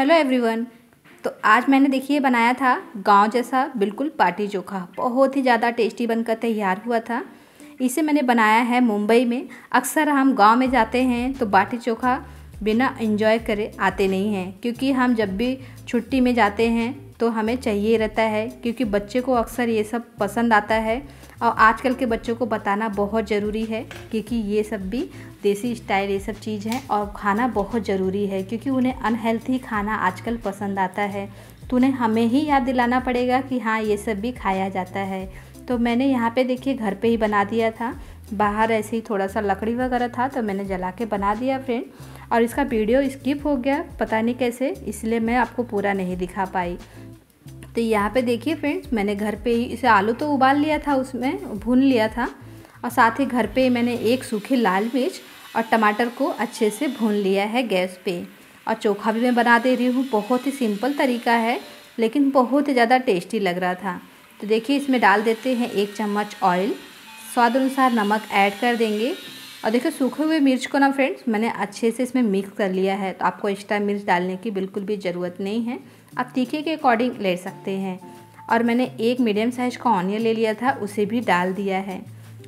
hello everyone तो आज मैंने देखिए बनाया था गांव जैसा बिल्कुल पार्टी चोखा बहुत ही ज़्यादा टेस्टी बनकर तैयार हुआ था इसे मैंने बनाया है मुंबई में अक्सर हम गांव में जाते हैं तो बाटी चोखा बिना एंजॉय करे आते नहीं हैं क्योंकि हम जब भी छुट्टी में जाते हैं तो हमें चाहिए रहता है क्योंकि बच्चे को अक्सर ये सब पसंद आता है और आजकल के बच्चों को बताना बहुत ज़रूरी है क्योंकि ये सब भी देसी स्टाइल ये सब चीज़ है और खाना बहुत ज़रूरी है क्योंकि उन्हें अनहेल्थी खाना आजकल पसंद आता है तो उन्हें हमें ही याद दिलाना पड़ेगा कि हाँ ये सब भी खाया जाता है तो मैंने यहाँ पे देखिए घर पे ही बना दिया था बाहर ऐसे ही थोड़ा सा लकड़ी वगैरह था तो मैंने जला के बना दिया फ्रेंड और इसका वीडियो स्किप हो गया पता नहीं कैसे इसलिए मैं आपको पूरा नहीं दिखा पाई तो यहाँ पे देखिए फ्रेंड्स मैंने घर पे ही इसे आलू तो उबाल लिया था उसमें भून लिया था और साथ ही घर पे मैंने एक सूखे लाल मिर्च और टमाटर को अच्छे से भून लिया है गैस पे और चोखा भी मैं बना दे रही हूँ बहुत ही सिंपल तरीका है लेकिन बहुत ही ज़्यादा टेस्टी लग रहा था तो देखिए इसमें डाल देते हैं एक चम्मच ऑयल स्वाद अनुसार नमक ऐड कर देंगे और देखिए सूखे हुए मिर्च को ना फ्रेंड्स मैंने अच्छे से इसमें मिक्स कर लिया है तो आपको एक्स्ट्रा मिर्च डालने की बिल्कुल भी ज़रूरत नहीं है आप तीखे के अकॉर्डिंग ले सकते हैं और मैंने एक मीडियम साइज़ का ऑनियन ले लिया था उसे भी डाल दिया है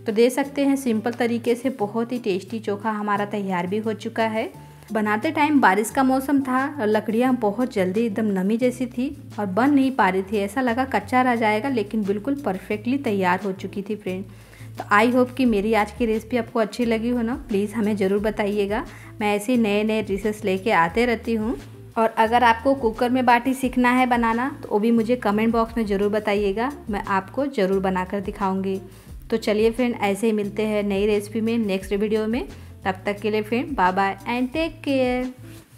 तो दे सकते हैं सिंपल तरीके से बहुत ही टेस्टी चोखा हमारा तैयार भी हो चुका है बनाते टाइम बारिश का मौसम था और लकड़ियाँ बहुत जल्दी एकदम नमी जैसी थी और बन नहीं पा रही थी ऐसा लगा कच्चा रह जाएगा लेकिन बिल्कुल परफेक्टली तैयार हो चुकी थी फ्रेंड तो आई होप कि मेरी आज की रेसिपी आपको अच्छी लगी हो ना प्लीज़ हमें ज़रूर बताइएगा मैं ऐसे नए नए डिशेस लेके आते रहती हूँ और अगर आपको कुकर में बाटी सीखना है बनाना तो वो भी मुझे कमेंट बॉक्स में ज़रूर बताइएगा मैं आपको ज़रूर बनाकर दिखाऊंगी तो चलिए फ्रेंड ऐसे ही मिलते हैं नई रेसिपी में नेक्स्ट वीडियो में तब तक के लिए friend bye bye and take care